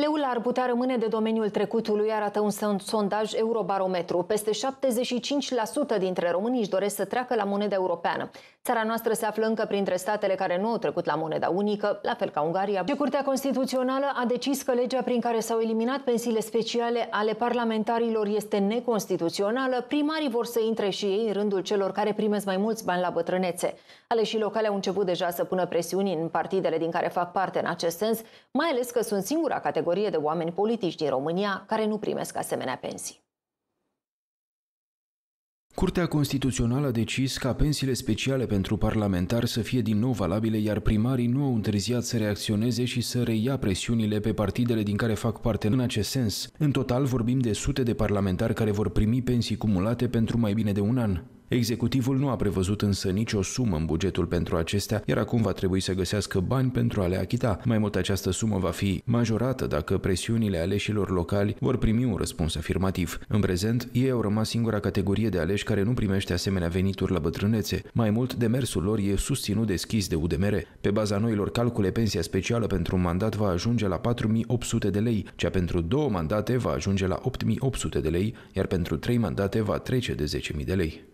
Leul ar putea rămâne de domeniul trecutului, arată un sondaj Eurobarometru. Peste 75% dintre români își doresc să treacă la moneda europeană. Țara noastră se află încă printre statele care nu au trecut la moneda unică, la fel ca Ungaria. Și Curtea Constituțională a decis că legea prin care s-au eliminat pensiile speciale ale parlamentarilor este neconstituțională. Primarii vor să intre și ei în rândul celor care primesc mai mulți bani la bătrânețe. Aleșii locale au început deja să pună presiuni în partidele din care fac parte în acest sens, mai ales că sunt singura categorie categorie de oameni politici din România care nu primesc asemenea pensii. Curtea Constituțională a decis ca pensiile speciale pentru parlamentari să fie din nou valabile, iar primarii nu au întârziat să reacționeze și să reia presiunile pe partidele din care fac parte în acest sens. În total vorbim de sute de parlamentari care vor primi pensii cumulate pentru mai bine de un an. Executivul nu a prevăzut însă nicio sumă în bugetul pentru acestea, iar acum va trebui să găsească bani pentru a le achita. Mai mult, această sumă va fi majorată dacă presiunile aleșilor locali vor primi un răspuns afirmativ. În prezent, ei au rămas singura categorie de aleși care nu primește asemenea venituri la bătrânețe. Mai mult, demersul lor e susținut deschis de UDMR. Pe baza noilor calcule, pensia specială pentru un mandat va ajunge la 4800 de lei, cea pentru două mandate va ajunge la 8800 de lei, iar pentru trei mandate va trece de 10.000 de lei.